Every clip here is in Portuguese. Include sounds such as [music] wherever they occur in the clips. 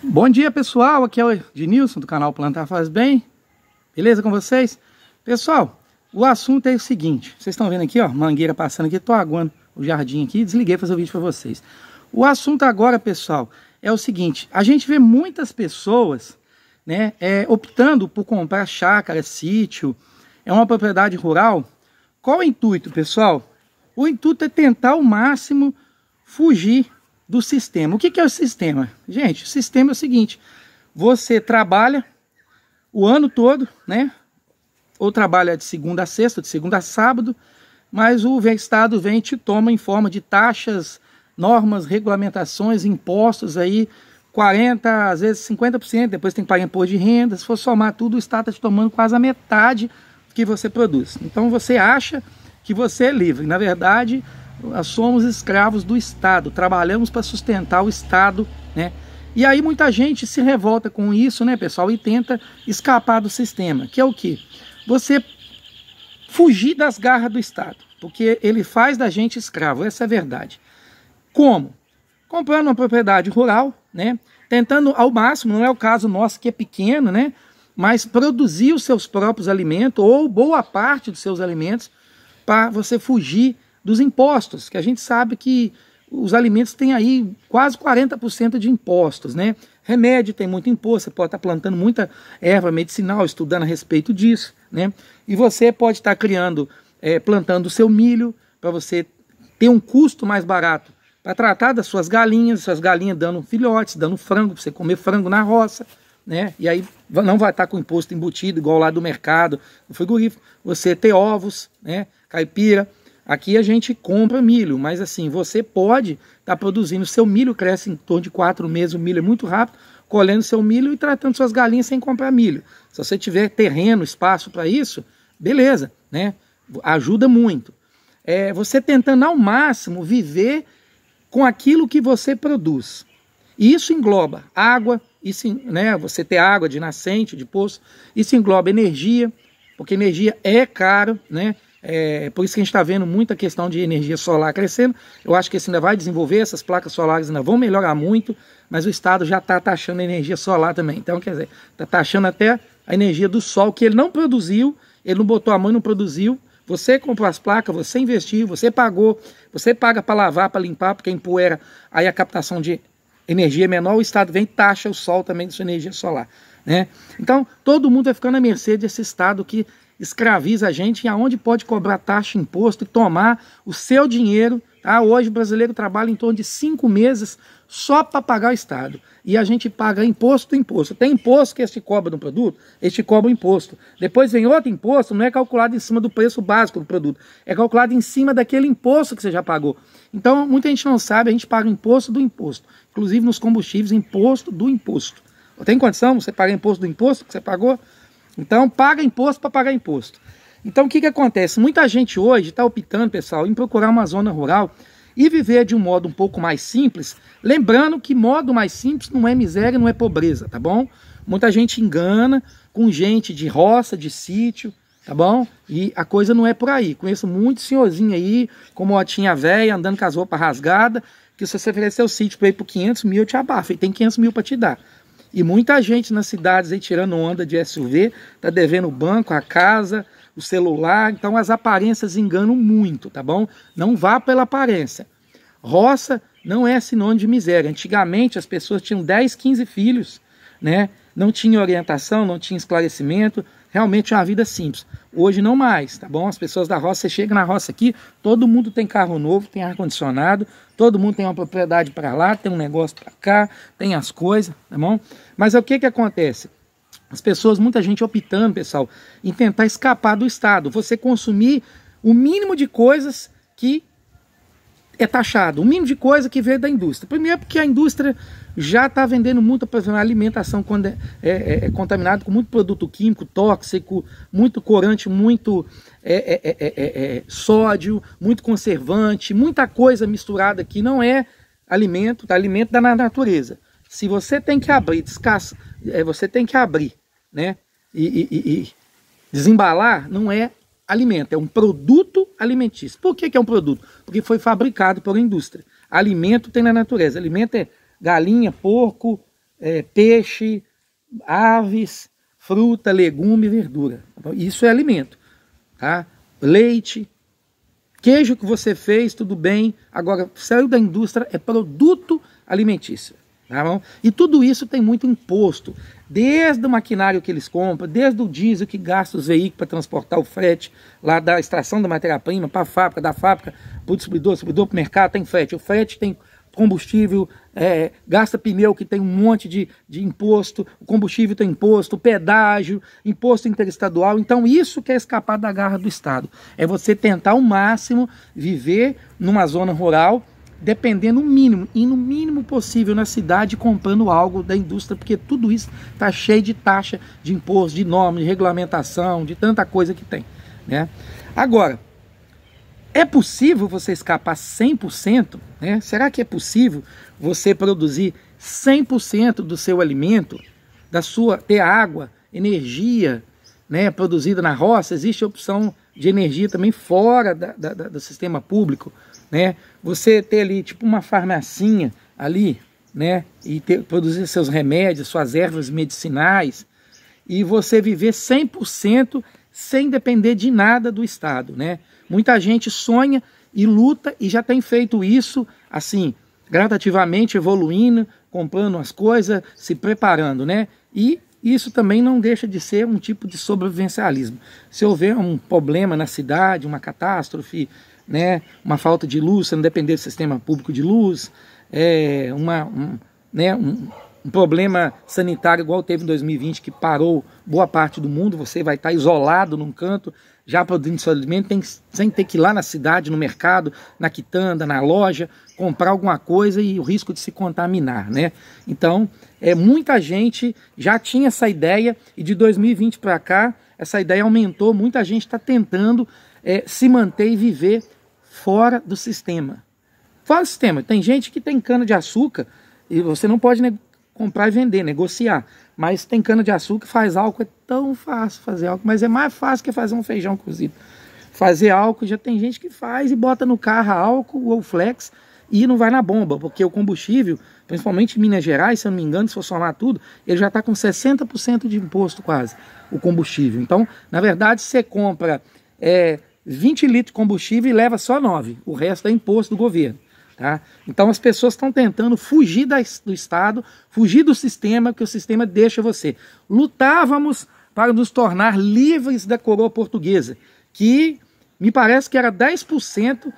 Bom dia pessoal, aqui é o Ednilson do canal Plantar Faz Bem, beleza com vocês? Pessoal, o assunto é o seguinte, vocês estão vendo aqui ó, mangueira passando aqui, tô aguando o jardim aqui, desliguei para fazer o vídeo para vocês. O assunto agora pessoal é o seguinte, a gente vê muitas pessoas né, é, optando por comprar chácara, sítio, é uma propriedade rural. Qual o intuito pessoal? O intuito é tentar ao máximo fugir do sistema. O que é o sistema? Gente, o sistema é o seguinte: você trabalha o ano todo, né? Ou trabalha de segunda a sexta, de segunda a sábado, mas o Estado vem e te toma em forma de taxas, normas, regulamentações, impostos aí, 40, às vezes 50%, depois tem que pagar imposto de renda. Se for somar tudo, o Estado está te tomando quase a metade que você produz. Então você acha que você é livre. Na verdade, nós somos escravos do Estado, trabalhamos para sustentar o Estado, né? E aí muita gente se revolta com isso, né, pessoal, e tenta escapar do sistema, que é o que? Você fugir das garras do Estado, porque ele faz da gente escravo, essa é a verdade. Como? Comprando uma propriedade rural, né? Tentando ao máximo, não é o caso nosso que é pequeno, né? Mas produzir os seus próprios alimentos ou boa parte dos seus alimentos para você fugir dos impostos, que a gente sabe que os alimentos têm aí quase 40% de impostos, né? Remédio tem muito imposto, você pode estar tá plantando muita erva medicinal, estudando a respeito disso, né? E você pode estar tá criando, é, plantando o seu milho para você ter um custo mais barato para tratar das suas galinhas, suas galinhas dando filhotes, dando frango, para você comer frango na roça, né? E aí não vai estar tá com imposto embutido, igual lá do mercado, do frigorífico. Você tem ovos, né? Caipira, Aqui a gente compra milho, mas assim, você pode estar tá produzindo. Seu milho cresce em torno de quatro meses, o milho é muito rápido, colhendo seu milho e tratando suas galinhas sem comprar milho. Se você tiver terreno, espaço para isso, beleza, né? Ajuda muito. É você tentando ao máximo viver com aquilo que você produz. E isso engloba água, isso, né, você ter água de nascente, de poço, isso engloba energia, porque energia é caro, né? É, por isso que a gente está vendo muita questão de energia solar crescendo. Eu acho que esse ainda vai desenvolver, essas placas solares ainda vão melhorar muito, mas o Estado já está taxando energia solar também. Então, quer dizer, está taxando até a energia do sol, que ele não produziu, ele não botou a mão, não produziu. Você comprou as placas, você investiu, você pagou, você paga para lavar, para limpar, porque empoeira, aí a captação de energia é menor, o Estado vem taxa o sol também de sua energia solar. Né? Então, todo mundo vai ficando à mercê desse Estado que escraviza a gente e aonde pode cobrar taxa, imposto e tomar o seu dinheiro. Tá? Hoje o brasileiro trabalha em torno de cinco meses só para pagar o Estado. E a gente paga imposto imposto. Tem imposto que este cobra no produto, este cobra o imposto. Depois vem outro imposto, não é calculado em cima do preço básico do produto, é calculado em cima daquele imposto que você já pagou. Então, muita gente não sabe, a gente paga imposto do imposto. Inclusive nos combustíveis, imposto do imposto. Tem condição? Você pagar imposto do imposto que você pagou? Então, paga imposto para pagar imposto. Então, o que, que acontece? Muita gente hoje está optando, pessoal, em procurar uma zona rural e viver de um modo um pouco mais simples. Lembrando que modo mais simples não é miséria, não é pobreza, tá bom? Muita gente engana com gente de roça, de sítio, tá bom? E a coisa não é por aí. Conheço muito senhorzinho aí, com motinha velha, andando com as roupas rasgadas, que se você oferecer o sítio para ir por 500 mil, eu te abafo. E tem 500 mil para te dar. E muita gente nas cidades aí tirando onda de SUV, tá devendo o banco, a casa, o celular. Então as aparências enganam muito, tá bom? Não vá pela aparência. Roça não é sinônimo de miséria. Antigamente as pessoas tinham 10, 15 filhos, né? Não tinha orientação, não tinha esclarecimento, realmente é uma vida simples. Hoje não mais, tá bom? As pessoas da roça, você chega na roça aqui, todo mundo tem carro novo, tem ar-condicionado, todo mundo tem uma propriedade para lá, tem um negócio para cá, tem as coisas, tá bom? Mas o que que acontece? As pessoas, muita gente optando, pessoal, em tentar escapar do Estado. Você consumir o mínimo de coisas que é taxado. O mínimo de coisa que veio da indústria. Primeiro, porque a indústria já está vendendo muito, a alimentação é, é, é, é contaminada com muito produto químico, tóxico, muito corante, muito é, é, é, sódio, muito conservante, muita coisa misturada que não é alimento, tá? alimento da natureza. Se você tem que abrir, descasca, você tem que abrir, né? E, e, e, desembalar não é alimento, é um produto alimentício. Por que, que é um produto? Porque foi fabricado pela indústria. Alimento tem na natureza. Alimento é galinha, porco, é, peixe, aves, fruta, legume, verdura. Então, isso é alimento. Tá? Leite, queijo que você fez, tudo bem. Agora, saiu da indústria, é produto alimentício. Tá bom? E tudo isso tem muito imposto desde o maquinário que eles compram, desde o diesel que gasta os veículos para transportar o frete lá da extração da matéria-prima para a fábrica, da fábrica para o distribuidor, distribuidor para o mercado, tem frete. O frete tem combustível, é, gasta pneu que tem um monte de, de imposto, o combustível tem imposto, pedágio, imposto interestadual. Então, isso que é escapar da garra do Estado. É você tentar ao máximo viver numa zona rural dependendo o mínimo, e no mínimo possível na cidade comprando algo da indústria, porque tudo isso está cheio de taxa, de imposto, de norma, de regulamentação, de tanta coisa que tem. Né? Agora, é possível você escapar 100%? Né? Será que é possível você produzir 100% do seu alimento, da sua ter água, energia né, produzida na roça? Existe a opção de energia também fora da, da, da, do sistema público, né? Você ter ali tipo uma farmacinha ali, né? E ter, produzir seus remédios, suas ervas medicinais e você viver 100% sem depender de nada do Estado, né? Muita gente sonha e luta e já tem feito isso assim, gradativamente evoluindo, comprando as coisas, se preparando, né? E isso também não deixa de ser um tipo de sobrevivencialismo. Se houver um problema na cidade, uma catástrofe, né, uma falta de luz, você não depender do sistema público de luz, é, uma, um, né, um, um problema sanitário igual teve em 2020, que parou boa parte do mundo, você vai estar tá isolado num canto, já produzindo seu alimento, tem, sem ter que ir lá na cidade, no mercado, na quitanda, na loja, comprar alguma coisa e o risco de se contaminar, né? Então, é, muita gente já tinha essa ideia e de 2020 para cá, essa ideia aumentou, muita gente está tentando é, se manter e viver fora do sistema. Fora do sistema. Tem gente que tem cana-de-açúcar e você não pode comprar e vender, negociar. Mas tem cana-de-açúcar, faz álcool, é tão fácil fazer álcool, mas é mais fácil que fazer um feijão cozido. Fazer álcool, já tem gente que faz e bota no carro álcool ou flex e não vai na bomba, porque o combustível, principalmente em Minas Gerais, se eu não me engano, se for somar tudo, ele já está com 60% de imposto quase, o combustível. Então, na verdade, você compra é, 20 litros de combustível e leva só 9. O resto é imposto do governo. Tá? Então as pessoas estão tentando fugir da, do Estado, fugir do sistema, que o sistema deixa você. Lutávamos para nos tornar livres da coroa portuguesa, que me parece que era 10%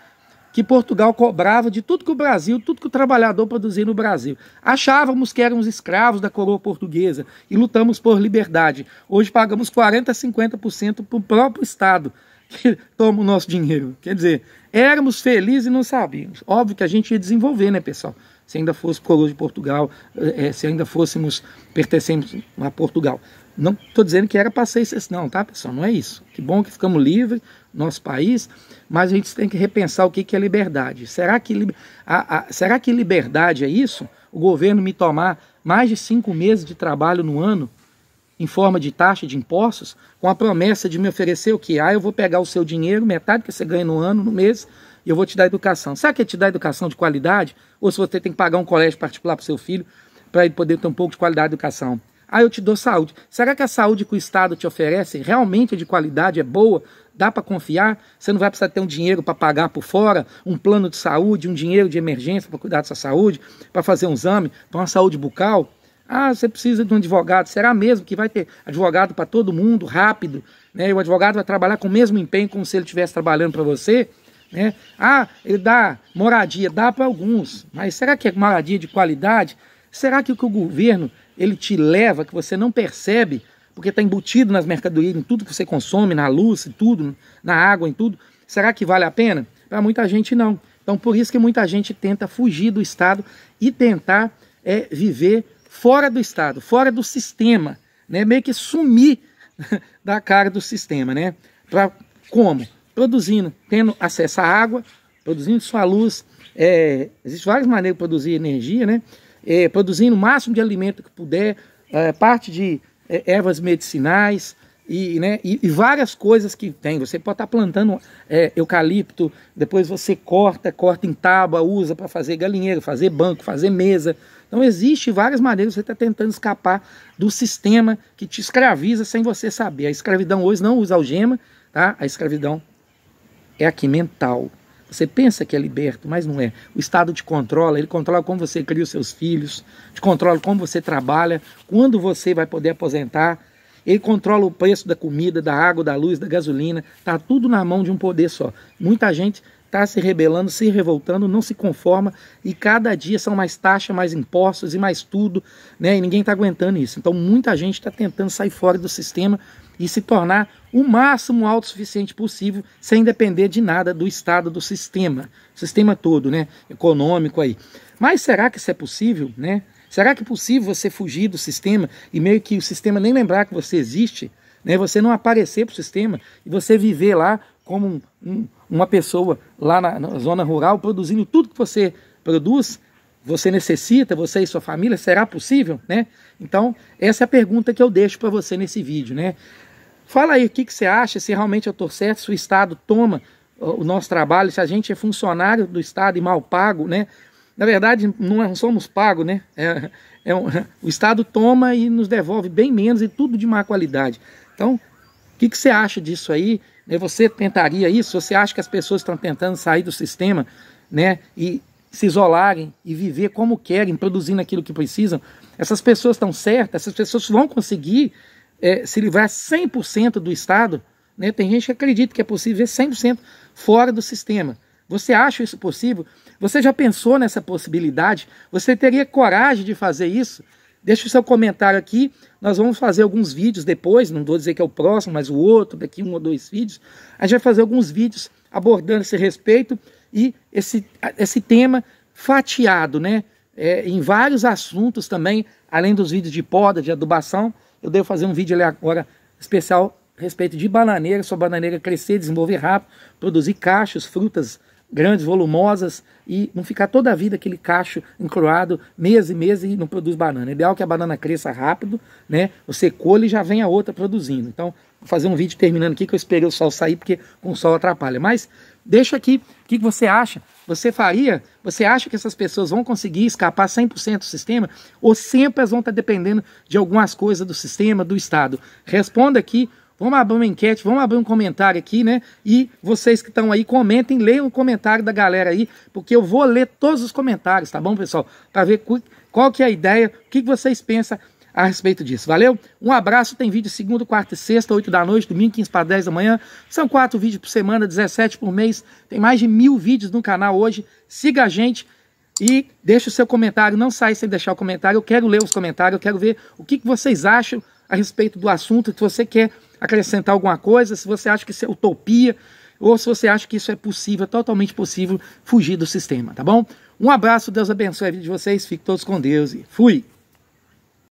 que Portugal cobrava de tudo que o Brasil, tudo que o trabalhador produzia no Brasil. Achávamos que éramos escravos da coroa portuguesa e lutamos por liberdade. Hoje pagamos 40%, 50% para o próprio Estado. [laughs] toma o nosso dinheiro. Quer dizer, éramos felizes e não sabíamos. Óbvio que a gente ia desenvolver, né, pessoal? Se ainda fosse coroa de Portugal, é, se ainda fôssemos pertencemos a Portugal. Não estou dizendo que era ser isso, não, tá, pessoal? Não é isso. Que bom que ficamos livres, nosso país, mas a gente tem que repensar o que, que é liberdade. Será que, a, a, será que liberdade é isso? O governo me tomar mais de cinco meses de trabalho no ano em forma de taxa de impostos, com a promessa de me oferecer o que? Ah, eu vou pegar o seu dinheiro, metade que você ganha no ano, no mês, e eu vou te dar educação. Será que é te dar educação de qualidade? Ou se você tem que pagar um colégio particular para o seu filho, para ele poder ter um pouco de qualidade de educação? Ah, eu te dou saúde. Será que a saúde que o Estado te oferece realmente é de qualidade, é boa? Dá para confiar? Você não vai precisar ter um dinheiro para pagar por fora, um plano de saúde, um dinheiro de emergência para cuidar da sua saúde, para fazer um exame, para uma saúde bucal? Ah, você precisa de um advogado. Será mesmo que vai ter advogado para todo mundo, rápido? Né? E o advogado vai trabalhar com o mesmo empenho como se ele estivesse trabalhando para você? Né? Ah, ele dá moradia, dá para alguns, mas será que é moradia de qualidade? Será que o que o governo ele te leva que você não percebe, porque está embutido nas mercadorias, em tudo que você consome, na luz, em tudo, na água, em tudo? Será que vale a pena? Para muita gente não. Então por isso que muita gente tenta fugir do Estado e tentar é, viver fora do Estado, fora do sistema, né? meio que sumir [laughs] da cara do sistema, né? Pra, como? Produzindo, tendo acesso à água, produzindo sua luz, é, vários várias maneiras de produzir energia, né? É, produzindo o máximo de alimento que puder, é, parte de é, ervas medicinais, e, né, e, várias coisas que tem. Você pode estar tá plantando é, eucalipto, depois você corta, corta em tábua, usa para fazer galinheiro, fazer banco, fazer mesa. Então existe várias maneiras você está tentando escapar do sistema que te escraviza sem você saber. A escravidão hoje não usa algema, tá? A escravidão é aqui mental. Você pensa que é liberto, mas não é. O Estado te controla, ele controla como você cria os seus filhos, te controla como você trabalha, quando você vai poder aposentar, ele controla o preço da comida, da água, da luz, da gasolina. Está tudo na mão de um poder só. Muita gente está se rebelando, se revoltando, não se conforma e cada dia são mais taxas, mais impostos e mais tudo, né? E ninguém está aguentando isso. Então muita gente está tentando sair fora do sistema e se tornar o máximo autossuficiente possível, sem depender de nada do estado do sistema, sistema todo, né? Econômico aí. Mas será que isso é possível, né? Será que é possível você fugir do sistema e meio que o sistema nem lembrar que você existe? Né? Você não aparecer para o sistema e você viver lá como um, um, uma pessoa lá na, na zona rural, produzindo tudo que você produz, você necessita, você e sua família, será possível? Né? Então, essa é a pergunta que eu deixo para você nesse vídeo. Né? Fala aí o que, que você acha, se realmente eu estou certo, se o Estado toma o nosso trabalho, se a gente é funcionário do Estado e mal pago, né? Na verdade, não é, somos pagos, né? É, é um, o Estado toma e nos devolve bem menos e tudo de má qualidade. Então, o que, que você acha disso aí? Né, você tentaria isso? Você acha que as pessoas estão tentando sair do sistema né? e se isolarem e viver como querem, produzindo aquilo que precisam? Essas pessoas estão certas? Essas pessoas vão conseguir é, se livrar 100% do Estado? Né? Tem gente que acredita que é possível ver 100% fora do sistema. Você acha isso possível? Você já pensou nessa possibilidade? Você teria coragem de fazer isso? Deixe o seu comentário aqui. Nós vamos fazer alguns vídeos depois, não vou dizer que é o próximo, mas o outro, daqui um ou dois vídeos. A gente vai fazer alguns vídeos abordando esse respeito e esse, esse tema fatiado, né? É, em vários assuntos também, além dos vídeos de poda, de adubação. Eu devo fazer um vídeo ali agora especial a respeito de bananeira, sua bananeira crescer, desenvolver rápido, produzir cachos, frutas grandes, volumosas, e não ficar toda a vida aquele cacho encroado, meses e meses, e não produz banana. É ideal que a banana cresça rápido, né? Você colhe e já vem a outra produzindo. Então, vou fazer um vídeo terminando aqui, que eu esperei o sol sair, porque com o sol atrapalha. Mas deixa aqui, o que você acha? Você faria? Você acha que essas pessoas vão conseguir escapar 100% do sistema? Ou sempre elas vão estar dependendo de algumas coisas do sistema, do Estado? Responda aqui Vamos abrir uma enquete, vamos abrir um comentário aqui, né? E vocês que estão aí, comentem, leiam o comentário da galera aí, porque eu vou ler todos os comentários, tá bom, pessoal? Para ver qual que é a ideia, o que, vocês pensam a respeito disso. Valeu? Um abraço, tem vídeo segunda, quarta e sexta, 8 da noite, domingo, 15 para 10 da manhã. São quatro vídeos por semana, 17 por mês. Tem mais de mil vídeos no canal hoje. Siga a gente e deixe o seu comentário. Não sai sem deixar o comentário. Eu quero ler os comentários, eu quero ver o que, que vocês acham a respeito do assunto, se você quer acrescentar alguma coisa, se você acha que isso é utopia, ou se você acha que isso é possível, totalmente possível, fugir do sistema, tá bom? Um abraço, Deus abençoe a vida de vocês, fiquem todos com Deus e fui!